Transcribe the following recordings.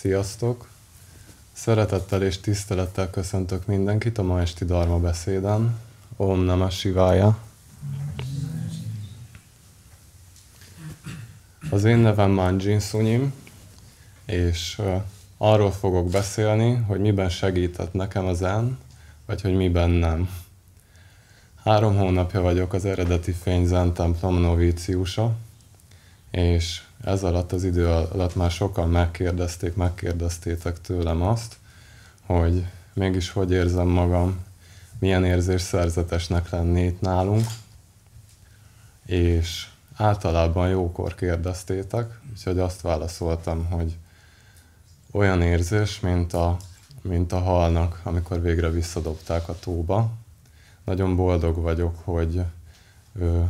Sziasztok! Szeretettel és tisztelettel köszöntök mindenkit a ma esti Dharma beszéden. Om Namah Shivaya! Az én nevem Manjin Sunyim, és arról fogok beszélni, hogy miben segített nekem az en, vagy hogy miben nem. Három hónapja vagyok az eredeti fényzen templom novíciusa, és ez alatt az idő alatt már sokan megkérdezték, megkérdeztétek tőlem azt, hogy mégis hogy érzem magam, milyen érzés szerzetesnek lenni itt nálunk, és általában jókor kérdeztétek, úgyhogy azt válaszoltam, hogy olyan érzés, mint a, mint a halnak, amikor végre visszadobták a tóba. Nagyon boldog vagyok, hogy ö,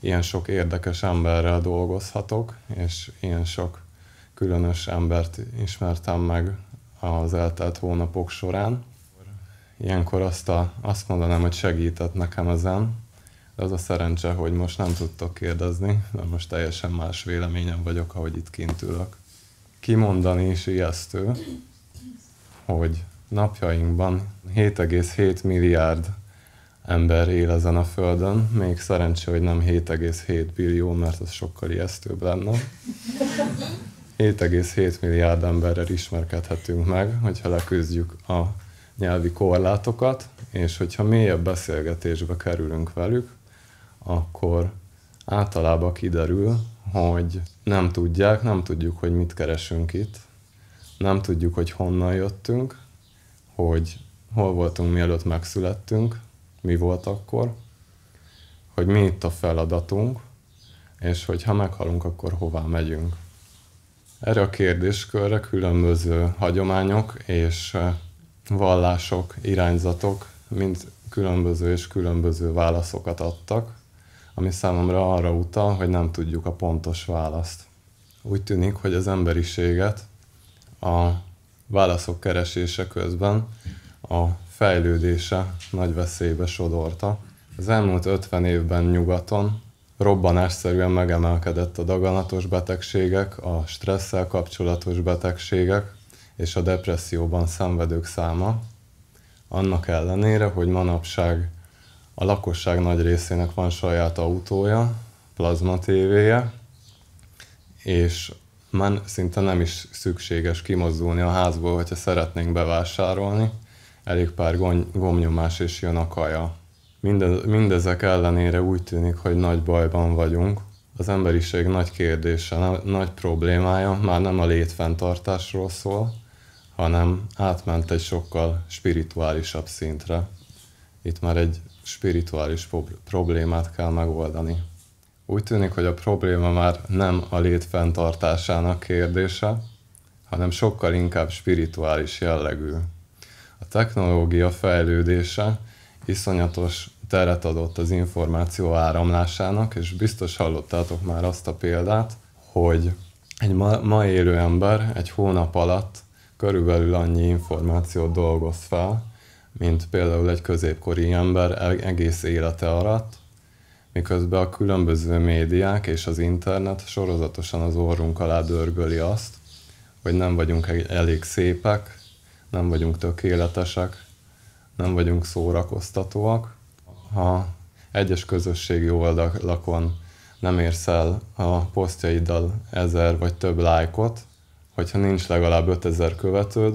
ilyen sok érdekes emberrel dolgozhatok, és ilyen sok különös embert ismertem meg az eltelt hónapok során. Ilyenkor azt, a, azt mondanám, hogy segített nekem ezen, de az a szerencse, hogy most nem tudtok kérdezni, mert most teljesen más véleményem vagyok, ahogy itt kint ülök. Kimondani is ijesztő, hogy napjainkban 7,7 milliárd ember él ezen a földön. Még szerencsé, hogy nem 7,7 billió, mert az sokkal ijesztőbb lenne. 7,7 milliárd emberrel ismerkedhetünk meg, hogyha leküzdjük a nyelvi korlátokat, és hogyha mélyebb beszélgetésbe kerülünk velük, akkor általában kiderül, hogy nem tudják, nem tudjuk, hogy mit keresünk itt, nem tudjuk, hogy honnan jöttünk, hogy hol voltunk, mielőtt megszülettünk, mi volt akkor, hogy mi itt a feladatunk, és hogy ha meghalunk, akkor hová megyünk. Erre a kérdéskörre különböző hagyományok és vallások, irányzatok mind különböző és különböző válaszokat adtak, ami számomra arra utal, hogy nem tudjuk a pontos választ. Úgy tűnik, hogy az emberiséget a válaszok keresése közben a fejlődése nagy veszélybe sodorta. Az elmúlt 50 évben nyugaton robbanásszerűen megemelkedett a daganatos betegségek, a stresszel kapcsolatos betegségek és a depresszióban szenvedők száma, annak ellenére, hogy manapság a lakosság nagy részének van saját autója, plazma tévéje, és már szinte nem is szükséges kimozdulni a házból, hogyha szeretnénk bevásárolni, elég pár gony, gomnyomás és jön a kaja. Mindez, mindezek ellenére úgy tűnik, hogy nagy bajban vagyunk. Az emberiség nagy kérdése, na, nagy problémája már nem a létfenntartásról szól, hanem átment egy sokkal spirituálisabb szintre. Itt már egy spirituális problémát kell megoldani. Úgy tűnik, hogy a probléma már nem a létfenntartásának kérdése, hanem sokkal inkább spirituális jellegű technológia fejlődése iszonyatos teret adott az információ áramlásának, és biztos hallottátok már azt a példát, hogy egy ma, ma élő ember egy hónap alatt körülbelül annyi információt dolgoz fel, mint például egy középkori ember e-, egész élete alatt, miközben a különböző médiák és az internet sorozatosan az orrunk alá dörgöli azt, hogy nem vagyunk e-, elég szépek, nem vagyunk tökéletesek, nem vagyunk szórakoztatóak. Ha egyes közösségi oldalakon nem érsz el a posztjaiddal ezer vagy több lájkot, hogyha nincs legalább 5000 követőd,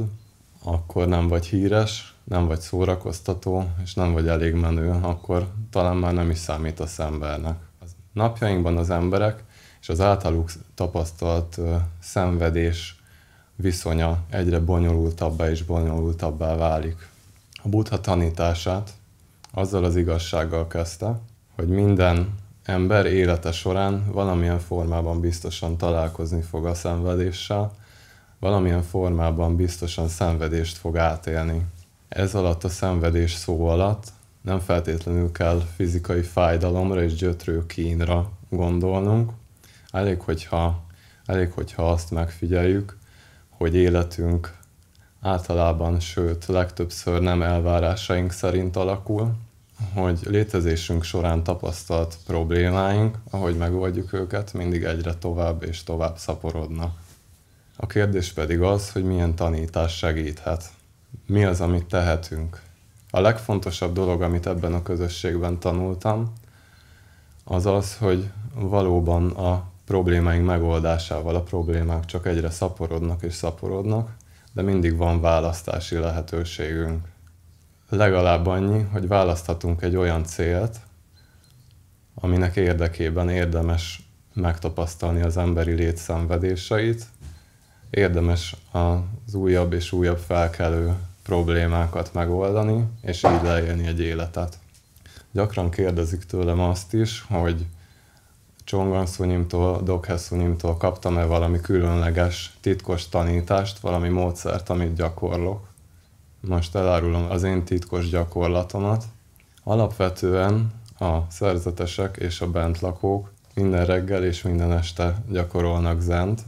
akkor nem vagy híres, nem vagy szórakoztató, és nem vagy elég menő, akkor talán már nem is számít az embernek. Az napjainkban az emberek és az általuk tapasztalt szenvedés viszonya egyre bonyolultabbá és bonyolultabbá válik. A Buddha tanítását azzal az igazsággal kezdte, hogy minden ember élete során valamilyen formában biztosan találkozni fog a szenvedéssel, valamilyen formában biztosan szenvedést fog átélni. Ez alatt a szenvedés szó alatt nem feltétlenül kell fizikai fájdalomra és gyötrő kínra gondolnunk, elég hogyha, elég, hogyha azt megfigyeljük, hogy életünk általában, sőt legtöbbször nem elvárásaink szerint alakul, hogy létezésünk során tapasztalt problémáink, ahogy megoldjuk őket, mindig egyre tovább és tovább szaporodnak. A kérdés pedig az, hogy milyen tanítás segíthet. Mi az, amit tehetünk? A legfontosabb dolog, amit ebben a közösségben tanultam, az az, hogy valóban a problémáink megoldásával a problémák csak egyre szaporodnak és szaporodnak, de mindig van választási lehetőségünk. Legalább annyi, hogy választhatunk egy olyan célt, aminek érdekében érdemes megtapasztalni az emberi létszenvedéseit, érdemes az újabb és újabb felkelő problémákat megoldani, és így leélni egy életet. Gyakran kérdezik tőlem azt is, hogy Csongan Szunimtól, kaptam-e valami különleges, titkos tanítást, valami módszert, amit gyakorlok. Most elárulom az én titkos gyakorlatomat. Alapvetően a szerzetesek és a bentlakók minden reggel és minden este gyakorolnak zent.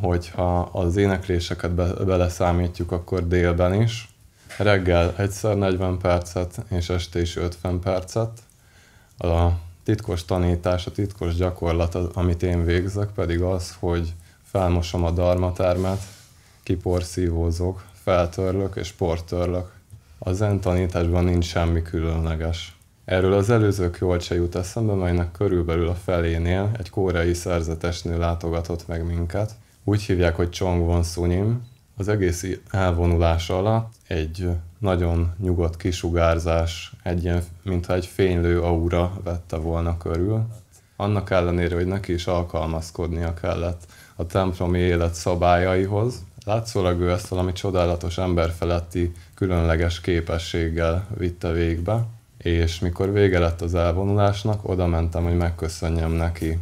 Hogyha az énekléseket be- beleszámítjuk, akkor délben is. Reggel egyszer 40 percet, és este is 50 percet. A titkos tanítás, a titkos gyakorlat, amit én végzek, pedig az, hogy felmosom a darmatermet, kiporszívózok, feltörlök és portörlök. A zen tanításban nincs semmi különleges. Erről az előző kjolt se jut eszembe, melynek körülbelül a felénél egy koreai szerzetesnő látogatott meg minket. Úgy hívják, hogy Chong Won Sunim. Az egész elvonulás alatt egy nagyon nyugodt kisugárzás, egy ilyen, mintha egy fénylő aura vette volna körül. Annak ellenére, hogy neki is alkalmazkodnia kellett a templomi élet szabályaihoz, látszólag ő ezt valami csodálatos emberfeletti, különleges képességgel vitte végbe, és mikor vége lett az elvonulásnak, oda mentem, hogy megköszönjem neki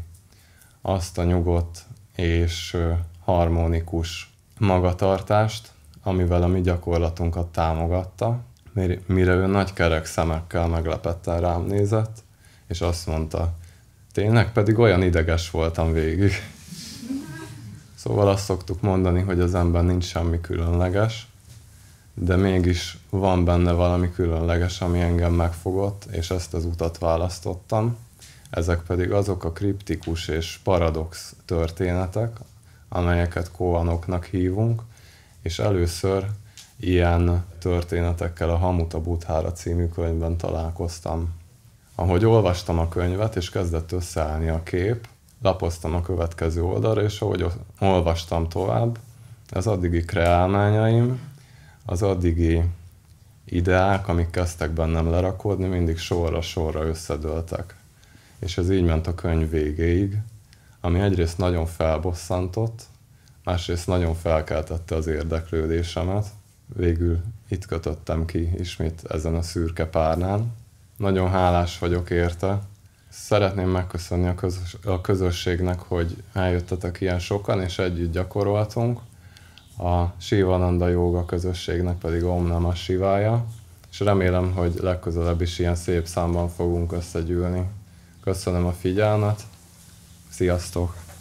azt a nyugodt és harmonikus magatartást, amivel a mi gyakorlatunkat támogatta, mire ő nagy kerek szemekkel meglepetten rám nézett, és azt mondta, tényleg pedig olyan ideges voltam végig. Szóval azt szoktuk mondani, hogy az ember nincs semmi különleges, de mégis van benne valami különleges, ami engem megfogott, és ezt az utat választottam. Ezek pedig azok a kriptikus és paradox történetek, amelyeket koanoknak hívunk, és először ilyen történetekkel a Hamuta Buthára című könyvben találkoztam. Ahogy olvastam a könyvet, és kezdett összeállni a kép, lapoztam a következő oldalra, és ahogy olvastam tovább, az addigi kreálmányaim, az addigi ideák, amik kezdtek bennem lerakódni, mindig sorra-sorra összedőltek. És ez így ment a könyv végéig, ami egyrészt nagyon felbosszantott, másrészt nagyon felkeltette az érdeklődésemet. Végül itt kötöttem ki ismét ezen a szürke párnán. Nagyon hálás vagyok érte. Szeretném megköszönni a, közös, a közösségnek, hogy eljöttetek ilyen sokan, és együtt gyakoroltunk. A Sivananda Jóga közösségnek pedig Om sivája és remélem, hogy legközelebb is ilyen szép számban fogunk összegyűlni. Köszönöm a figyelmet, sziasztok!